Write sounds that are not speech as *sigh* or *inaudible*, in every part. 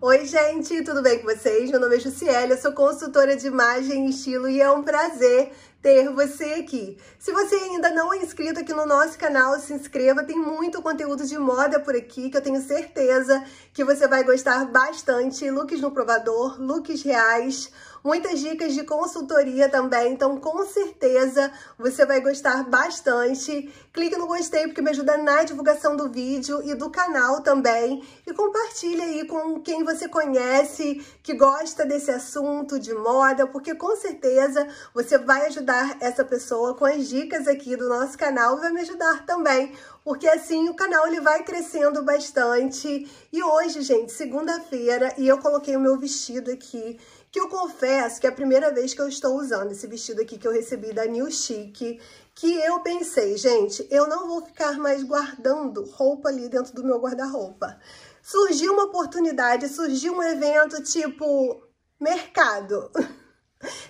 Oi, gente, tudo bem com vocês? Meu nome é Jussiele, eu sou consultora de imagem e estilo e é um prazer ter você aqui. Se você ainda não é inscrito aqui no nosso canal, se inscreva, tem muito conteúdo de moda por aqui que eu tenho certeza que você vai gostar bastante. Looks no provador, looks reais, muitas dicas de consultoria também, então com certeza você vai gostar bastante. Clique no gostei porque me ajuda na divulgação do vídeo e do canal também e compartilha aí com quem você conhece que gosta desse assunto de moda, porque com certeza você vai ajudar ajudar essa pessoa com as dicas aqui do nosso canal, vai me ajudar também, porque assim o canal ele vai crescendo bastante. E hoje, gente, segunda-feira, e eu coloquei o meu vestido aqui, que eu confesso que é a primeira vez que eu estou usando esse vestido aqui que eu recebi da New Chic, que eu pensei, gente, eu não vou ficar mais guardando roupa ali dentro do meu guarda-roupa. Surgiu uma oportunidade, surgiu um evento tipo mercado. *laughs*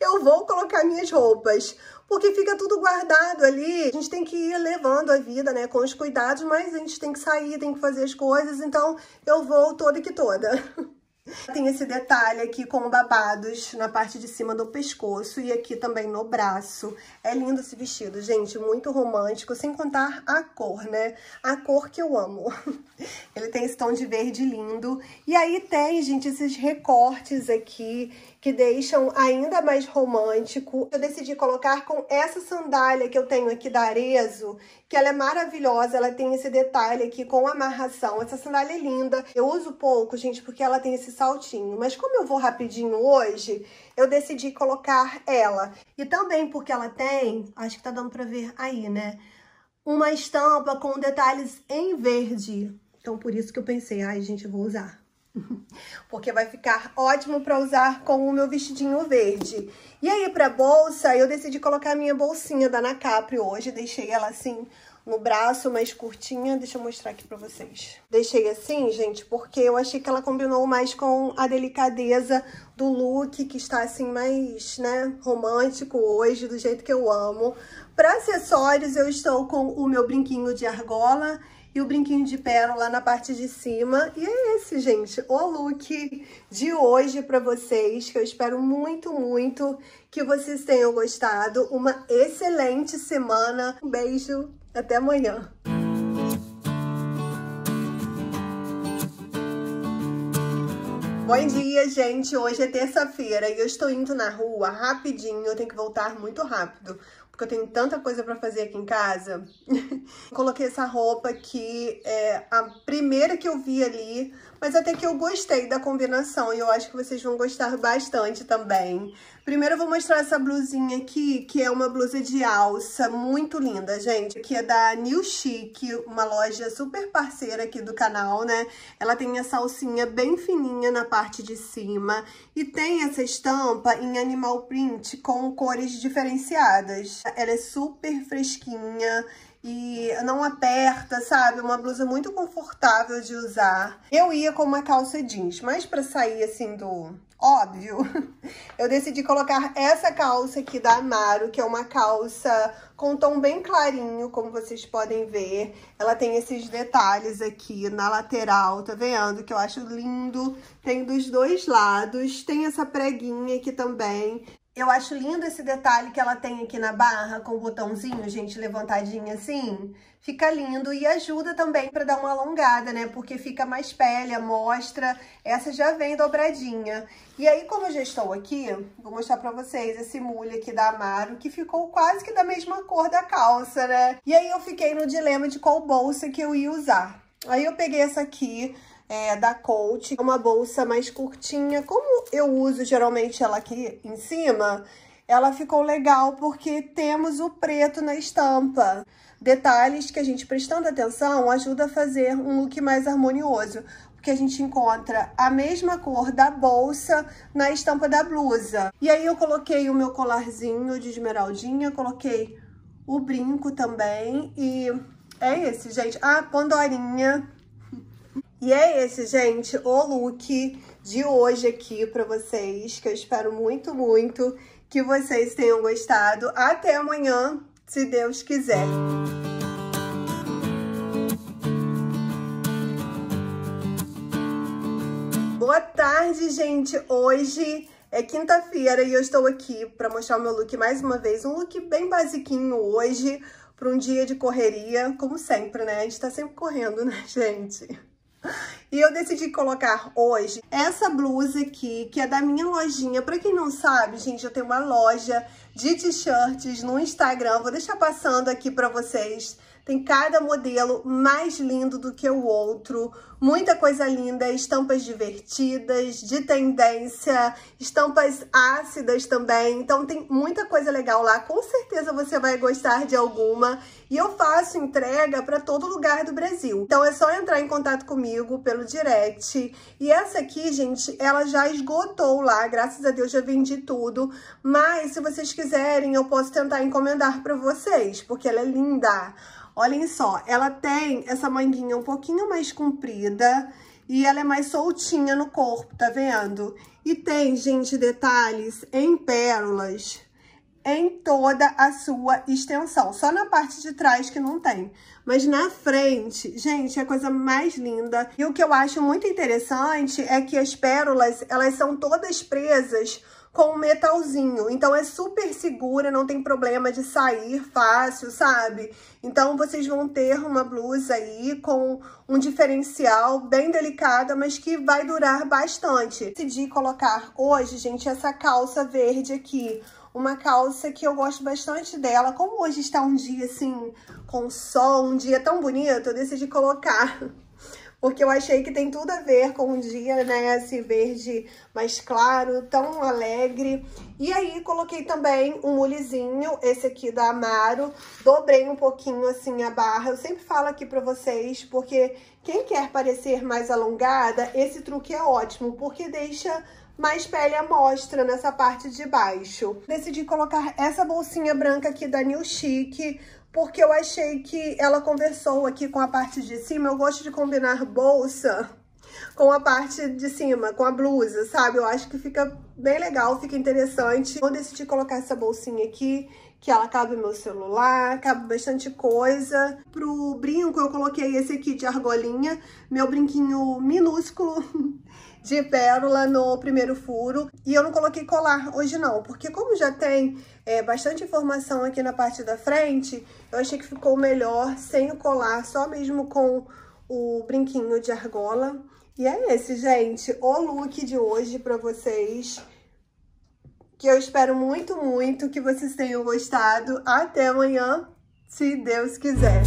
eu vou colocar minhas roupas. Porque fica tudo guardado ali. A gente tem que ir levando a vida, né? Com os cuidados, mas a gente tem que sair, tem que fazer as coisas. Então, eu vou toda que toda. *laughs* Tem esse detalhe aqui com babados na parte de cima do pescoço e aqui também no braço. É lindo esse vestido, gente, muito romântico, sem contar a cor, né? A cor que eu amo. *laughs* Ele tem esse tom de verde lindo. E aí tem, gente, esses recortes aqui que deixam ainda mais romântico. Eu decidi colocar com essa sandália que eu tenho aqui da Arezzo, que ela é maravilhosa, ela tem esse detalhe aqui com amarração. Essa sandália é linda. Eu uso pouco, gente, porque ela tem esse saltinho. Mas como eu vou rapidinho hoje, eu decidi colocar ela. E também porque ela tem, acho que tá dando pra ver aí, né? Uma estampa com detalhes em verde. Então, por isso que eu pensei, ai, gente, eu vou usar porque vai ficar ótimo para usar com o meu vestidinho verde. E aí, para bolsa, eu decidi colocar a minha bolsinha da Nacapri hoje, deixei ela assim no braço, mais curtinha, deixa eu mostrar aqui para vocês. Deixei assim, gente, porque eu achei que ela combinou mais com a delicadeza do look, que está assim mais, né, romântico hoje, do jeito que eu amo. Para acessórios, eu estou com o meu brinquinho de argola, e o brinquinho de pérola na parte de cima. E é esse, gente, o look de hoje para vocês, que eu espero muito, muito que vocês tenham gostado. Uma excelente semana. Um beijo, até amanhã. Bom dia, gente! Hoje é terça-feira e eu estou indo na rua rapidinho, eu tenho que voltar muito rápido porque eu tenho tanta coisa pra fazer aqui em casa. *laughs* Coloquei essa roupa que é a primeira que eu vi ali, mas até que eu gostei da combinação e eu acho que vocês vão gostar bastante também. Primeiro eu vou mostrar essa blusinha aqui, que é uma blusa de alça muito linda, gente, que é da New Chic, uma loja super parceira aqui do canal, né? Ela tem essa alcinha bem fininha na parte de cima e tem essa estampa em animal print com cores diferenciadas. Ela é super fresquinha, e não aperta, sabe? Uma blusa muito confortável de usar. Eu ia com uma calça jeans, mas para sair assim do óbvio, *laughs* eu decidi colocar essa calça aqui da Amaro, que é uma calça com tom bem clarinho, como vocês podem ver. Ela tem esses detalhes aqui na lateral, tá vendo? Que eu acho lindo. Tem dos dois lados, tem essa preguinha aqui também. Eu acho lindo esse detalhe que ela tem aqui na barra, com o botãozinho, gente, levantadinha assim. Fica lindo e ajuda também para dar uma alongada, né? Porque fica mais pele, mostra. Essa já vem dobradinha. E aí, como eu já estou aqui, vou mostrar para vocês esse mule aqui da Amaro, que ficou quase que da mesma cor da calça, né? E aí eu fiquei no dilema de qual bolsa que eu ia usar. Aí eu peguei essa aqui, é, da Coach. É uma bolsa mais curtinha. Como eu uso geralmente ela aqui em cima, ela ficou legal porque temos o preto na estampa. Detalhes que a gente prestando atenção ajuda a fazer um look mais harmonioso, porque a gente encontra a mesma cor da bolsa na estampa da blusa. E aí eu coloquei o meu colarzinho de esmeraldinha, coloquei o brinco também e é esse, gente. Ah, pandorinha e é esse, gente, o look de hoje aqui para vocês, que eu espero muito, muito que vocês tenham gostado. Até amanhã, se Deus quiser. Boa tarde, gente. Hoje é quinta-feira e eu estou aqui para mostrar o meu look mais uma vez. Um look bem basiquinho hoje para um dia de correria, como sempre, né? A gente tá sempre correndo, *laughs* né, gente? E eu decidi colocar hoje essa blusa aqui, que é da minha lojinha. Pra quem não sabe, gente, eu tenho uma loja de t-shirts no Instagram. Vou deixar passando aqui pra vocês tem cada modelo mais lindo do que o outro, muita coisa linda, estampas divertidas, de tendência, estampas ácidas também. Então tem muita coisa legal lá, com certeza você vai gostar de alguma. E eu faço entrega para todo lugar do Brasil. Então é só entrar em contato comigo pelo direct. E essa aqui, gente, ela já esgotou lá, graças a Deus já vendi tudo. Mas se vocês quiserem, eu posso tentar encomendar para vocês, porque ela é linda. Olhem só, ela tem essa manguinha um pouquinho mais comprida e ela é mais soltinha no corpo, tá vendo? E tem, gente, detalhes em pérolas em toda a sua extensão. Só na parte de trás que não tem. Mas na frente, gente, é a coisa mais linda. E o que eu acho muito interessante é que as pérolas, elas são todas presas com um metalzinho. Então é super segura, não tem problema de sair fácil, sabe? Então vocês vão ter uma blusa aí com um diferencial bem delicada, mas que vai durar bastante. Decidi colocar hoje, gente, essa calça verde aqui uma calça que eu gosto bastante dela. Como hoje está um dia assim, com sol, um dia tão bonito, eu decidi colocar *laughs* porque eu achei que tem tudo a ver com um dia, né, esse verde mais claro, tão alegre. E aí coloquei também um mulizinho, esse aqui da Amaro, dobrei um pouquinho assim a barra. Eu sempre falo aqui pra vocês, porque quem quer parecer mais alongada, esse truque é ótimo, porque deixa mais pele à mostra nessa parte de baixo. Decidi colocar essa bolsinha branca aqui da New Chic, porque eu achei que ela conversou aqui com a parte de cima. Eu gosto de combinar bolsa com a parte de cima, com a blusa, sabe? Eu acho que fica bem legal, fica interessante. Vou decidir colocar essa bolsinha aqui, que ela cabe meu celular, cabe bastante coisa. Pro brinco eu coloquei esse aqui de argolinha, meu brinquinho minúsculo. *laughs* de pérola no primeiro furo. E eu não coloquei colar hoje não, porque como já tem é, bastante informação aqui na parte da frente, eu achei que ficou melhor sem o colar, só mesmo com o brinquinho de argola. E é esse, gente, o look de hoje pra vocês que eu espero muito, muito que vocês tenham gostado. Até amanhã, se Deus quiser.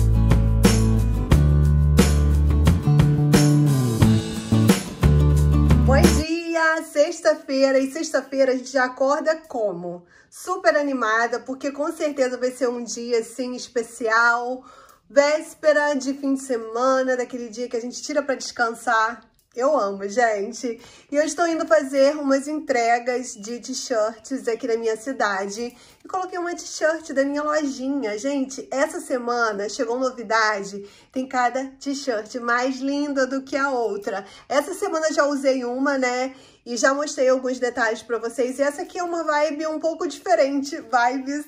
Bom dia! Sexta-feira e sexta-feira a gente já acorda como? Super animada, porque com certeza vai ser um dia assim especial, véspera de fim de semana, daquele dia que a gente tira para descansar eu amo, gente. E eu estou indo fazer umas entregas de t-shirts aqui na minha cidade. E coloquei uma t-shirt da minha lojinha. Gente, essa semana chegou novidade. Tem cada t-shirt mais linda do que a outra. Essa semana já usei uma, né? E já mostrei alguns detalhes para vocês. E essa aqui é uma vibe um pouco diferente. Vibes...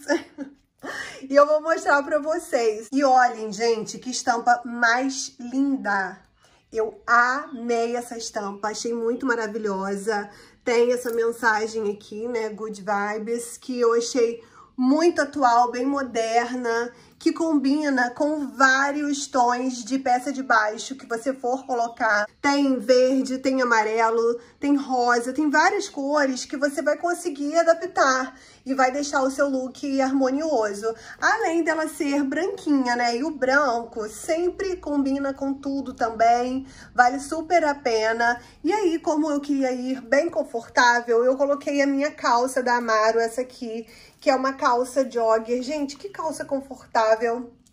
*laughs* e eu vou mostrar para vocês. E olhem, gente, que estampa mais linda. Eu amei essa estampa, achei muito maravilhosa. Tem essa mensagem aqui, né, Good Vibes, que eu achei muito atual, bem moderna, que combina com vários tons de peça de baixo que você for colocar. Tem verde, tem amarelo, tem rosa, tem várias cores que você vai conseguir adaptar e vai deixar o seu look harmonioso. Além dela ser branquinha, né? E o branco sempre combina com tudo também, vale super a pena. E aí, como eu queria ir bem confortável, eu coloquei a minha calça da Amaro, essa aqui, que é uma calça jogger. Gente, que calça confortável!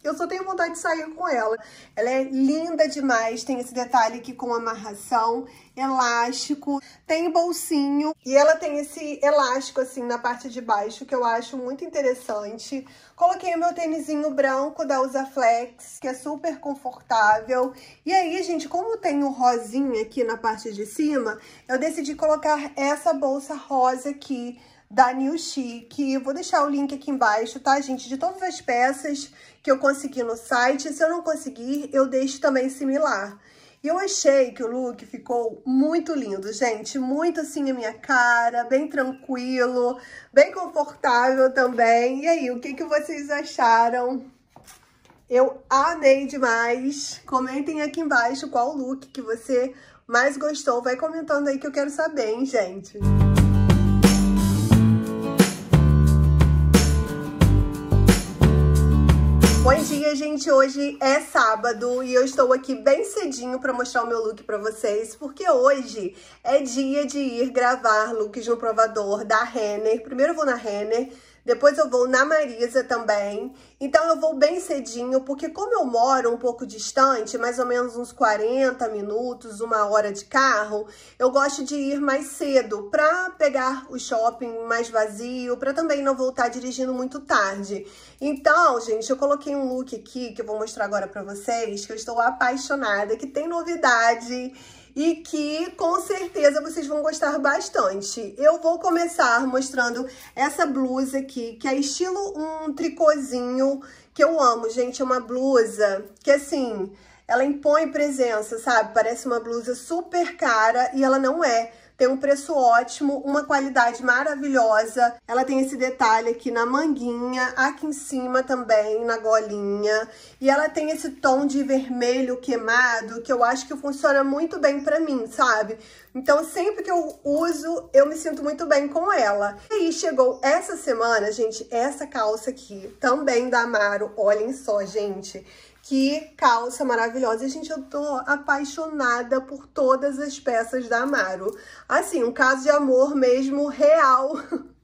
Eu só tenho vontade de sair com ela. Ela é linda demais, tem esse detalhe aqui com amarração, elástico, tem bolsinho e ela tem esse elástico assim na parte de baixo que eu acho muito interessante. Coloquei o meu tênisinho branco da Usaflex, que é super confortável. E aí, gente, como tem o rosinha aqui na parte de cima, eu decidi colocar essa bolsa rosa aqui da New Chic. Vou deixar o link aqui embaixo, tá, gente? De todas as peças que eu consegui no site. Se eu não conseguir, eu deixo também similar. E eu achei que o look ficou muito lindo, gente. Muito assim a minha cara, bem tranquilo, bem confortável também. E aí, o que, que vocês acharam? Eu amei demais. Comentem aqui embaixo qual look que você mais gostou. Vai comentando aí que eu quero saber, hein, gente? Bom dia, gente! Hoje é sábado e eu estou aqui bem cedinho para mostrar o meu look para vocês, porque hoje é dia de ir gravar looks no provador da Renner. Primeiro eu vou na Renner, depois eu vou na Marisa também. Então eu vou bem cedinho, porque como eu moro um pouco distante, mais ou menos uns 40 minutos, uma hora de carro, eu gosto de ir mais cedo para pegar o shopping mais vazio, para também não voltar dirigindo muito tarde. Então, gente, eu coloquei um look aqui que eu vou mostrar agora para vocês, que eu estou apaixonada, que tem novidade e que com certeza vocês vão gostar bastante. Eu vou começar mostrando essa blusa aqui, que é estilo um tricôzinho que eu amo, gente. É uma blusa que, assim, ela impõe presença, sabe? Parece uma blusa super cara e ela não é tem um preço ótimo, uma qualidade maravilhosa. Ela tem esse detalhe aqui na manguinha, aqui em cima também, na golinha. E ela tem esse tom de vermelho queimado, que eu acho que funciona muito bem pra mim, sabe? Então, sempre que eu uso, eu me sinto muito bem com ela. E aí, chegou essa semana, gente, essa calça aqui, também da Amaro. Olhem só, gente. Que calça maravilhosa. gente, eu tô apaixonada por todas as peças da Amaro. Assim, um caso de amor mesmo real. *laughs*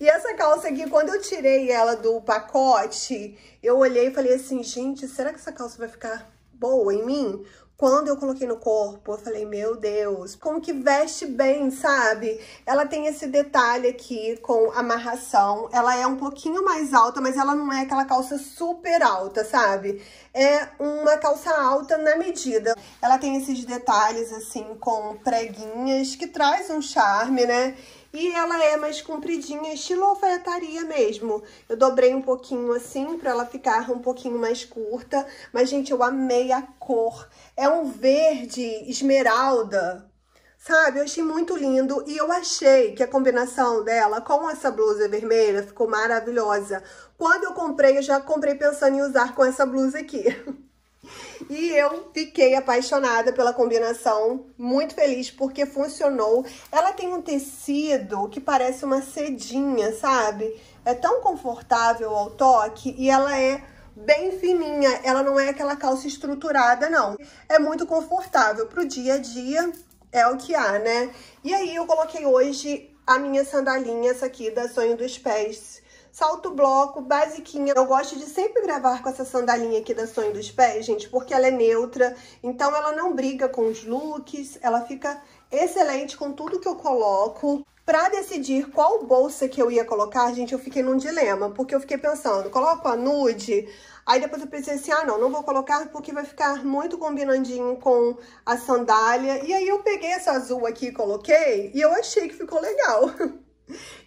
E essa calça aqui, quando eu tirei ela do pacote, eu olhei e falei assim, gente, será que essa calça vai ficar boa em mim? Quando eu coloquei no corpo, eu falei, meu Deus, como que veste bem, sabe? Ela tem esse detalhe aqui com amarração. Ela é um pouquinho mais alta, mas ela não é aquela calça super alta, sabe? É uma calça alta na medida. Ela tem esses detalhes, assim, com preguinhas, que traz um charme, né? E ela é mais compridinha, estilo alfaiataria mesmo. Eu dobrei um pouquinho assim pra ela ficar um pouquinho mais curta. Mas, gente, eu amei a cor. É um verde esmeralda, Sabe, eu achei muito lindo e eu achei que a combinação dela com essa blusa vermelha ficou maravilhosa. Quando eu comprei, eu já comprei pensando em usar com essa blusa aqui. *laughs* E eu fiquei apaixonada pela combinação, muito feliz porque funcionou. Ela tem um tecido que parece uma cedinha, sabe? É tão confortável ao toque e ela é bem fininha. Ela não é aquela calça estruturada, não. É muito confortável pro dia a dia, é o que há, né? E aí eu coloquei hoje a minha sandalinha, essa aqui da Sonho dos Pés salto bloco, basiquinha. Eu gosto de sempre gravar com essa sandalinha aqui da Sonho dos Pés, gente, porque ela é neutra, então ela não briga com os looks, ela fica excelente com tudo que eu coloco. Pra decidir qual bolsa que eu ia colocar, gente, eu fiquei num dilema, porque eu fiquei pensando, coloco a nude, aí depois eu pensei assim, ah, não, não vou colocar porque vai ficar muito combinandinho com a sandália. E aí eu peguei essa azul aqui e coloquei, e eu achei que ficou legal. *laughs*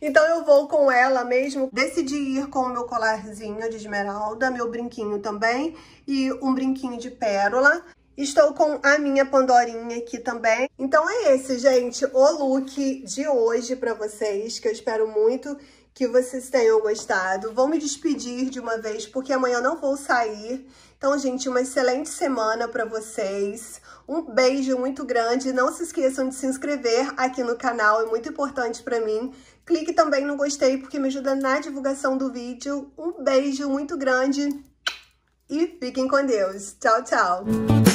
Então eu vou com ela mesmo. Decidi ir com o meu colarzinho de esmeralda, meu brinquinho também e um brinquinho de pérola. Estou com a minha pandorinha aqui também. Então é esse, gente, o look de hoje para vocês, que eu espero muito que vocês tenham gostado. Vou me despedir de uma vez, porque amanhã não vou sair. Então, gente, uma excelente semana para vocês. Um beijo muito grande. Não se esqueçam de se inscrever aqui no canal, é muito importante para mim. Clique também no gostei, porque me ajuda na divulgação do vídeo. Um beijo muito grande e fiquem com Deus. Tchau, tchau.